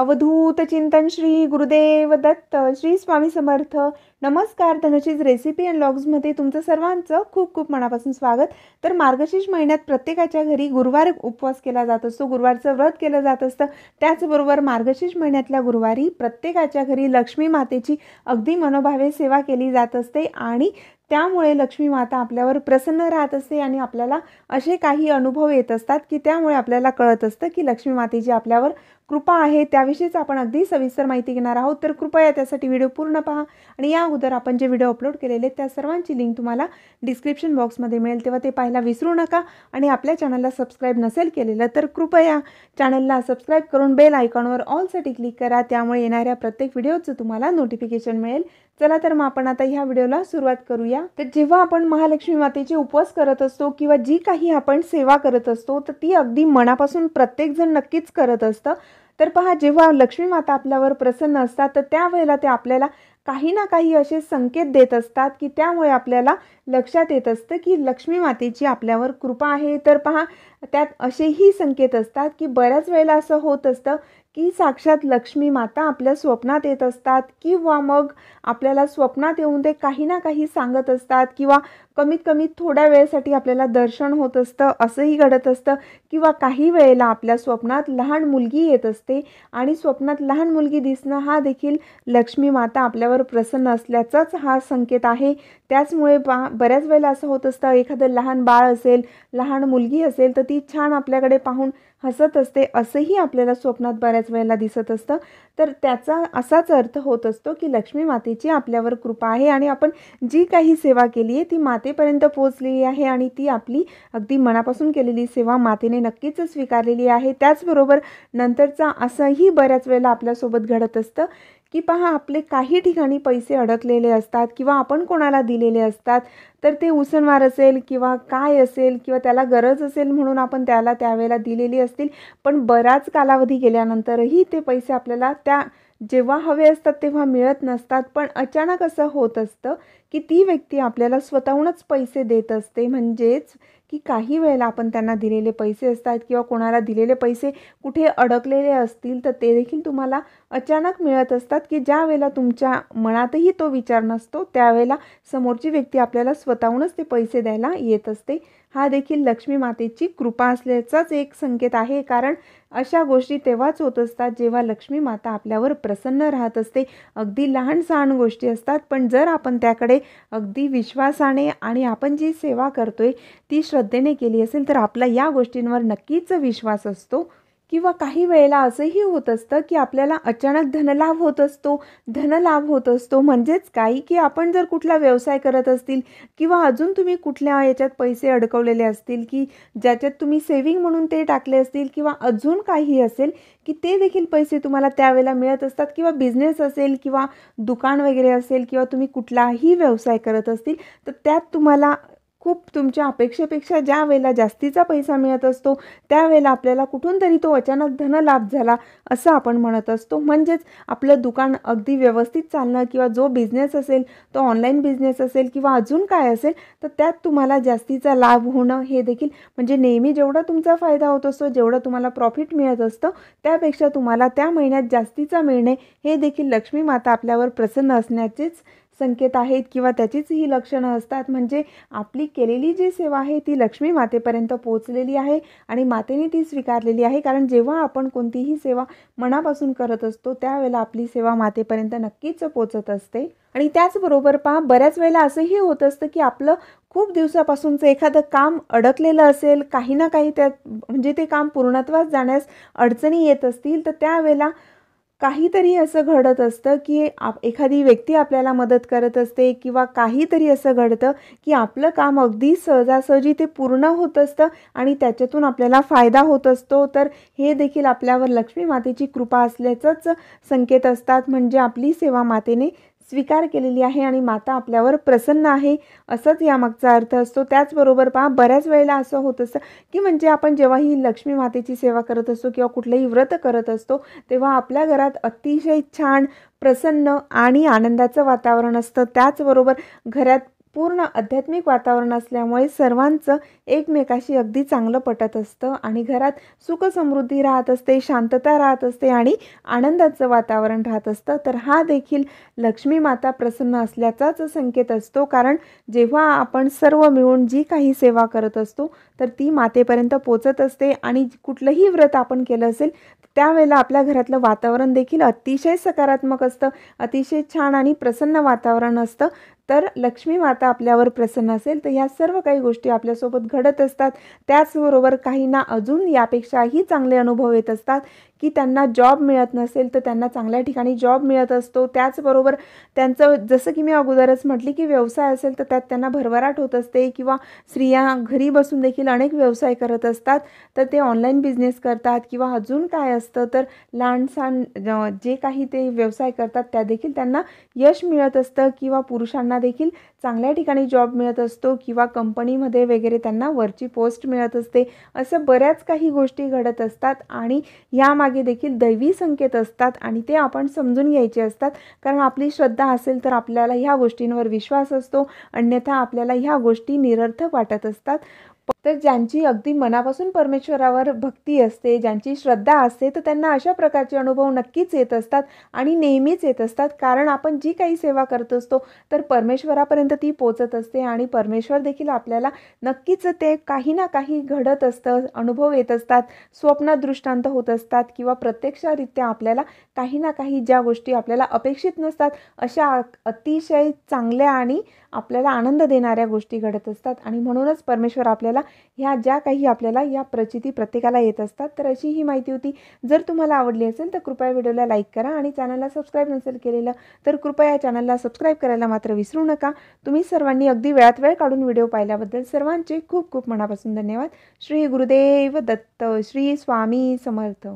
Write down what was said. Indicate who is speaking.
Speaker 1: अवधूत चिंतन श्री गुरुदेव दत्त श्री स्वामी समर्थ नमस्कार धनचीज recipe and लॉग्समध्ये तुमचं सर्वांचं खूप खूप मनापासून स्वागत तर मार्गशीर्ष महिन्यात प्रत्येकाच्या घरी गुरुवार उपवास केला जात असतो गुरुवारचं व्रत केलं जात असतं त्याचबरोबर मार्गशीर्ष महिन्यातल्या गुरुवारी प्रत्येकाच्या घरी लक्ष्मी मातेची अगदी मनोभावे सेवा केली जात असते आणि त्यामुळे लक्ष्मी माता आपल्यावर प्रसन्न राहत असते आणि आपल्याला असे काही अनुभव येत असतात की त्यामुळे आपल्याला कळत असतं की लक्ष्मी मातेची आपल्यावर कृपा आहे त्याविषयीच आपण अगदी सविस्तर माहिती घेणार आहोत तर कृपया त्यासाठी व्हिडिओ पूर्ण पहा आणि या अगोदर आपण जे व्हिडिओ अपलोड केलेले त्या सर्वांची लिंक तुम्हाला डिस्क्रिप्शन बॉक्समध्ये मिळेल तेव्हा ते पाहायला विसरू नका आणि आपल्या चॅनलला सबस्क्राईब नसेल केलेलं तर कृपया चॅनलला सबस्क्राईब करून बेल आयकॉनवर ऑलसाठी क्लिक करा त्यामुळे येणाऱ्या प्रत्येक व्हिडिओचं तुम्हाला नोटिफिकेशन मिळेल चला तर मग आपण आता ह्या व्हिडिओला सुरुवात करूया तर जेव्हा आपण महालक्ष्मी मातेचे उपवास करत असतो किंवा जी काही आपण सेवा करत असतो तर ती अगदी मनापासून प्रत्येकजण नक्कीच करत असतं तर पहा जेव्हा लक्ष्मी माता आपल्यावर प्रसन्न असतात तर त्यावेळेला ते आपल्याला काही ना काही असे संकेत देत असतात की त्यामुळे आपल्याला लक्षात येत असतं की लक्ष्मी मातेची आपल्यावर कृपा आहे तर पहा त्यात असेही संकेत असतात की बऱ्याच वेळेला असं होत असतं की साक्षात लक्ष्मी माता आपल्या स्वप्नात येत असतात किंवा मग आपल्याला स्वप्नात येऊन ते काही ना काही सांगत असतात किंवा कमीत कमी थोड्या वेळेसाठी आपल्याला दर्शन होत असतं असंही घडत असतं किंवा काही वेळेला आपल्या स्वप्नात लहान मुलगी येत असते आणि स्वप्नात लहान मुलगी दिसणं हा देखील लक्ष्मी माता आपल्यावर प्रसन्न असल्याचाच हा संकेत आहे त्याचमुळे बा बऱ्याच वेळेला असं होत असतं एखादं लहान बाळ असेल लहान मुलगी असेल तर ती छान आपल्याकडे पाहून हसत असते असंही आपल्याला स्वप्नात बऱ्याच वेळेला दिसत असतं तर त्याचा असाच अर्थ होत असतो की लक्ष्मी मातेची आपल्यावर कृपा आहे आणि आपण जी काही सेवा केली आहे ती मातेपर्यंत पोचलेली आहे आणि ती आपली अगदी मनापासून केलेली सेवा मातेने नक्कीच स्वीकारलेली आहे त्याचबरोबर नंतरचा असंही बऱ्याच वेळेला आपल्यासोबत घडत असतं की पहा आपले काही ठिकाणी पैसे अडकलेले असतात किंवा आपण कोणाला दिलेले असतात तर ते उसणवार असेल किंवा काय असेल किंवा त्याला गरज असेल म्हणून आपण त्याला त्यावेळेला दिलेली असतील पण बराच कालावधी गेल्यानंतरही ते पैसे आपल्याला त्या जेव्हा हवे असतात तेव्हा मिळत नसतात पण अचानक असं होत असतं की ती व्यक्ती आपल्याला स्वतःहूनच पैसे देत असते म्हणजेच की काही वेळेला आपण त्यांना दिलेले पैसे असतात किंवा कोणाला दिलेले पैसे कुठे अडकलेले असतील तर ते देखील तुम्हाला अचानक मिळत असतात की ज्या वेळेला तुमच्या मनातही तो विचार नसतो त्यावेळेला समोरची व्यक्ती आपल्याला स्वतःहूनच ते पैसे द्यायला येत असते हा देखील लक्ष्मी मातेची कृपा असल्याचाच एक संकेत आहे कारण अशा गोष्टी तेव्हाच होत असतात जेव्हा लक्ष्मी माता आपल्यावर प्रसन्न राहत असते अगदी लहान सहान गोष्टी असतात पण जर आपण त्याकडे अगदी विश्वासाने आणि आपण जी सेवा करतोय ती श्र श्रद्धेने केली असेल तर आपला या गोष्टींवर नक्कीच विश्वास असतो किंवा काही वेळेला असंही होत असतं की आपल्याला अचानक धनलाभ होत असतो धनलाभ होत असतो म्हणजेच काही की आपण जर कुठला व्यवसाय करत असतील किंवा अजून तुम्ही कुठल्या याच्यात पैसे अडकवलेले असतील की ज्याच्यात तुम्ही सेविंग म्हणून ते टाकले असतील किंवा अजून काही असेल की ते देखील पैसे तुम्हाला त्यावेळेला मिळत असतात किंवा बिझनेस असेल किंवा दुकान वगैरे असेल किंवा तुम्ही कुठलाही व्यवसाय करत असतील तर त्यात तुम्हाला खूप तुमच्या अपेक्षेपेक्षा ज्या वेळेला जास्तीचा पैसा मिळत असतो त्यावेळेला आपल्याला कुठून तरी तो अचानक धन लाभ झाला असं आपण म्हणत असतो म्हणजेच आपलं दुकान अगदी व्यवस्थित चालणं किंवा जो बिझनेस असेल तो ऑनलाईन बिझनेस असेल किंवा अजून काय असेल तर त्यात तुम्हाला जास्तीचा लाभ होणं हे देखील म्हणजे नेहमी जेवढा तुमचा फायदा होत असतो जेवढं तुम्हाला प्रॉफिट मिळत असतं त्यापेक्षा तुम्हाला त्या महिन्यात जास्तीचा मिळणे हे देखील लक्ष्मी माता आपल्यावर प्रसन्न असण्याचेच संकेत आहेत किंवा त्याचीच ही लक्षणं असतात म्हणजे आपली केलेली जी सेवा आहे ती लक्ष्मी मातेपर्यंत पोचलेली आहे आणि मातेने ती स्वीकारलेली आहे कारण जेव्हा आपण कोणतीही सेवा मनापासून करत असतो त्यावेळेला आपली सेवा मातेपर्यंत नक्कीच पोचत असते आणि त्याचबरोबर पहा बऱ्याच वेळेला असंही होत असतं की आपलं खूप दिवसापासूनचं एखादं काम अडकलेलं असेल काही ना काही त्या म्हणजे ते काम पूर्णत्वास जाण्यास अडचणी येत असतील तर त्यावेळेला काहीतरी असं घडत असतं की आप एखादी व्यक्ती आपल्याला मदत करत असते किंवा काहीतरी असं घडतं की आपलं काम अगदी सहजासहजी ते पूर्ण होत असतं आणि त्याच्यातून आपल्याला फायदा होत असतो तर हे देखील आपल्यावर लक्ष्मी मातेची कृपा असल्याचंच संकेत असतात म्हणजे आपली सेवा मातेने स्वीकार केलेली आहे आणि माता आपल्यावर प्रसन्न आहे असंच यामागचा अर्थ असतो त्याचबरोबर पहा बऱ्याच वेळेला असं होत असतं की म्हणजे आपण जेव्हा ही लक्ष्मी मातेची सेवा करत असतो किंवा कुठलंही व्रत करत असतो तेव्हा आपल्या घरात अतिशय छान प्रसन्न आणि आनंदाचं वातावरण असतं त्याचबरोबर घरात पूर्ण आध्यात्मिक वातावरण असल्यामुळे सर्वांचं एकमेकाशी अगदी चांगलं पटत असतं आणि घरात सुखसमृद्धी राहत असते शांतता राहत असते आणि आनंदाचं वातावरण राहत असतं तर हा देखील लक्ष्मी माता प्रसन्न असल्याचाच संकेत असतो कारण जेव्हा आपण सर्व मिळून जी काही सेवा करत असतो तर ती मातेपर्यंत पोचत असते आणि कुठलंही व्रत आपण केलं असेल त्यावेळेला आपल्या घरातलं वातावरण देखील अतिशय सकारात्मक असतं अतिशय छान आणि प्रसन्न वातावरण असतं तर लक्ष्मी माता आपल्यावर प्रसन्न असेल तर ह्या सर्व काही गोष्टी आपल्यासोबत घडत असतात त्याचबरोबर काहींना अजून यापेक्षाही चांगले अनुभव येत असतात की त्यांना जॉब मिळत नसेल तर त्यांना चांगल्या ठिकाणी जॉब मिळत असतो त्याचबरोबर त्यांचं जसं की मी अगोदरच म्हटली की व्यवसाय असेल तर त्यात त्यांना भरभराट होत असते किंवा स्त्रिया घरी बसून देखील अनेक व्यवसाय करत असतात तर ते ऑनलाईन बिझनेस करतात किंवा अजून काय असतं तर लहानसहान जे काही ते व्यवसाय करतात त्या देखील त्यांना यश मिळत असतं किंवा पुरुषांना देखील चांगल्या ठिकाणी जॉब मिळत असतो किंवा कंपनीमध्ये वगैरे त्यांना वरची पोस्ट मिळत असते असं बऱ्याच काही गोष्टी घडत असतात आणि यामागे देखील दैवी संकेत असतात आणि ते आपण समजून घ्यायचे असतात कारण आपली श्रद्धा असेल तर आपल्याला ह्या गोष्टींवर विश्वास असतो अन्यथा आपल्याला ह्या गोष्टी निरर्थक वाटत असतात तर ज्यांची अगदी मनापासून परमेश्वरावर भक्ती असते ज्यांची श्रद्धा असते तर त्यांना अशा प्रकारचे अनुभव नक्कीच येत असतात आणि नेहमीच येत असतात कारण आपण जी काही सेवा करत असतो तर परमेश्वरापर्यंत ती पोचत असते आणि परमेश्वर देखील आपल्याला नक्कीच ते काही ना काही घडत असतं अनुभव येत असतात स्वप्न दृष्टांत होत असतात किंवा प्रत्यक्षरित्या आपल्याला काही ना काही ज्या गोष्टी आपल्याला अपेक्षित नसतात अशा अतिशय चांगल्या आणि आपल्याला आनंद देणाऱ्या गोष्टी घडत असतात आणि म्हणूनच परमेश्वर आपल्याला ह्या ज्या काही आपल्याला या प्रचिती प्रत्येकाला येत असतात तर अशी ही माहिती होती जर तुम्हाला आवडली असेल तर कृपया व्हिडिओला लाईक करा आणि चॅनलला सबस्क्राईब नसेल केलेलं तर कृपया या चॅनलला सबस्क्राईब करायला मात्र विसरू नका तुम्ही सर्वांनी अगदी वेळात वेळ काढून व्हिडिओ पाहिल्याबद्दल सर्वांचे खूप खूप मनापासून धन्यवाद श्री गुरुदेव दत्त श्री स्वामी समर्थ